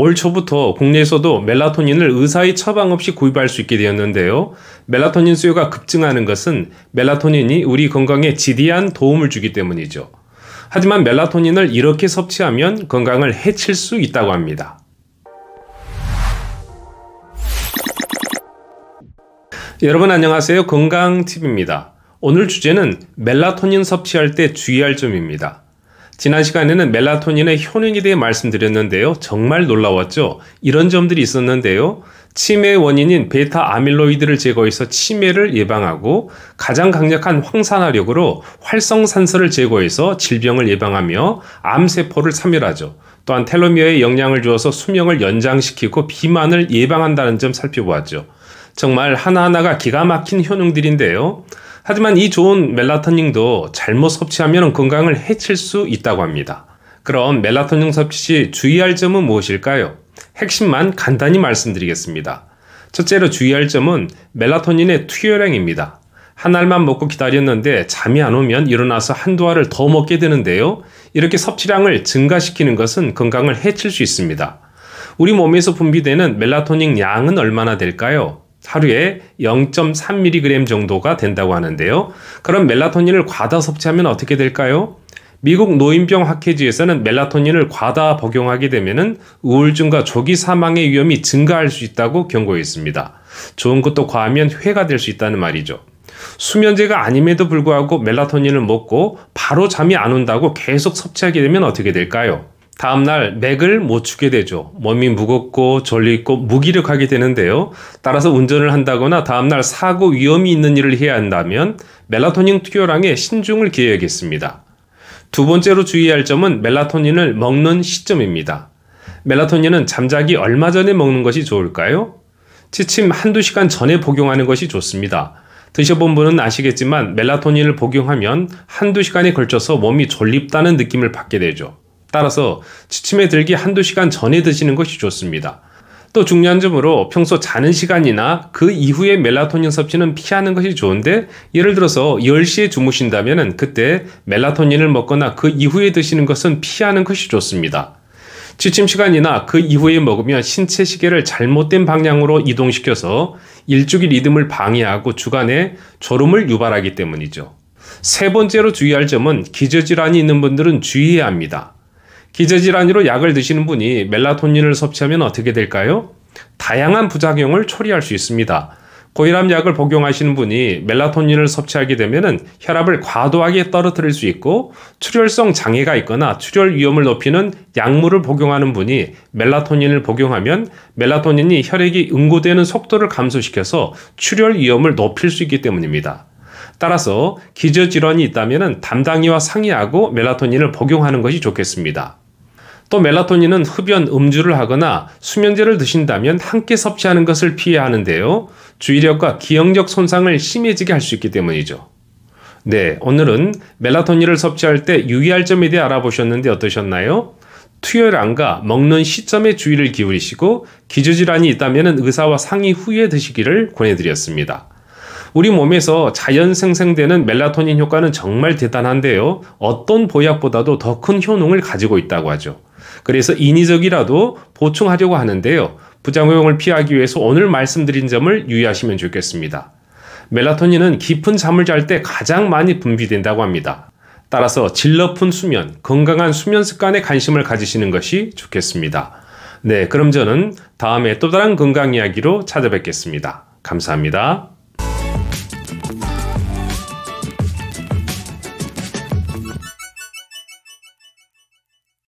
올 초부터 국내에서도 멜라토닌을 의사의 처방 없이 구입할 수 있게 되었는데요. 멜라토닌 수요가 급증하는 것은 멜라토닌이 우리 건강에 지대한 도움을 주기 때문이죠. 하지만 멜라토닌을 이렇게 섭취하면 건강을 해칠 수 있다고 합니다. 여러분 안녕하세요. 건강팁입니다. 오늘 주제는 멜라토닌 섭취할 때 주의할 점입니다. 지난 시간에는 멜라토닌의 효능에 대해 말씀드렸는데요. 정말 놀라웠죠? 이런 점들이 있었는데요. 치매 의 원인인 베타 아밀로이드를 제거해서 치매를 예방하고 가장 강력한 황산화력으로 활성산소를 제거해서 질병을 예방하며 암세포를 사멸하죠. 또한 텔로미어에 영향을 주어서 수명을 연장시키고 비만을 예방한다는 점 살펴보았죠. 정말 하나하나가 기가 막힌 효능들인데요. 하지만 이 좋은 멜라토닌도 잘못 섭취하면 건강을 해칠 수 있다고 합니다. 그럼 멜라토닌 섭취 시 주의할 점은 무엇일까요? 핵심만 간단히 말씀드리겠습니다. 첫째로 주의할 점은 멜라토닌의 투여량입니다. 한 알만 먹고 기다렸는데 잠이 안 오면 일어나서 한두 알을 더 먹게 되는데요. 이렇게 섭취량을 증가시키는 것은 건강을 해칠 수 있습니다. 우리 몸에서 분비되는 멜라토닌 양은 얼마나 될까요? 하루에 0.3mg 정도가 된다고 하는데요. 그럼 멜라토닌을 과다 섭취하면 어떻게 될까요? 미국 노인병 학회지에서는 멜라토닌을 과다 복용하게 되면 우울증과 조기 사망의 위험이 증가할 수 있다고 경고했습니다. 좋은 것도 과하면 회가 될 수 있다는 말이죠. 수면제가 아님에도 불구하고 멜라토닌을 먹고 바로 잠이 안 온다고 계속 섭취하게 되면 어떻게 될까요? 다음날 맥을 못 추게 되죠. 몸이 무겁고 졸리고 무기력하게 되는데요. 따라서 운전을 한다거나 다음날 사고 위험이 있는 일을 해야 한다면 멜라토닌 투여량에 신중을 기해야겠습니다. 두 번째로 주의할 점은 멜라토닌을 먹는 시점입니다. 멜라토닌은 잠자기 얼마 전에 먹는 것이 좋을까요? 지침 한두 시간 전에 복용하는 것이 좋습니다. 드셔본 분은 아시겠지만 멜라토닌을 복용하면 한두 시간에 걸쳐서 몸이 졸립다는 느낌을 받게 되죠. 따라서 지침에 들기 한두 시간 전에 드시는 것이 좋습니다. 또 중요한 점으로 평소 자는 시간이나 그 이후에 멜라토닌 섭취는 피하는 것이 좋은데 예를 들어서 10시에 주무신다면 그때 멜라토닌을 먹거나 그 이후에 드시는 것은 피하는 것이 좋습니다. 지침 시간이나 그 이후에 먹으면 신체 시계를 잘못된 방향으로 이동시켜서 일주기 리듬을 방해하고 주간에 졸음을 유발하기 때문이죠. 세 번째로 주의할 점은 기저질환이 있는 분들은 주의해야 합니다. 기저질환으로 약을 드시는 분이 멜라토닌을 섭취하면 어떻게 될까요? 다양한 부작용을 초래할 수 있습니다. 고혈압 약을 복용하시는 분이 멜라토닌을 섭취하게 되면 혈압을 과도하게 떨어뜨릴 수 있고 출혈성 장애가 있거나 출혈 위험을 높이는 약물을 복용하는 분이 멜라토닌을 복용하면 멜라토닌이 혈액이 응고되는 속도를 감소시켜서 출혈 위험을 높일 수 있기 때문입니다. 따라서 기저 질환이 있다면 담당이와 상의하고 멜라토닌을 복용하는 것이 좋겠습니다. 또 멜라토닌은 흡연, 음주를 하거나 수면제를 드신다면 함께 섭취하는 것을 피해야 하는데요. 주의력과 기억력 손상을 심해지게 할 수 있기 때문이죠. 네, 오늘은 멜라토닌을 섭취할 때 유의할 점에 대해 알아보셨는데 어떠셨나요? 투여량과 먹는 시점에 주의를 기울이시고 기저질환이 있다면 의사와 상의 후에 드시기를 권해드렸습니다. 우리 몸에서 자연 생성되는 멜라토닌 효과는 정말 대단한데요. 어떤 보약보다도 더 큰 효능을 가지고 있다고 하죠. 그래서 인위적이라도 보충하려고 하는데요. 부작용을 피하기 위해서 오늘 말씀드린 점을 유의하시면 좋겠습니다. 멜라토닌은 깊은 잠을 잘 때 가장 많이 분비된다고 합니다. 따라서 질 높은 수면, 건강한 수면 습관에 관심을 가지시는 것이 좋겠습니다. 네, 그럼 저는 다음에 또 다른 건강 이야기로 찾아뵙겠습니다. 감사합니다.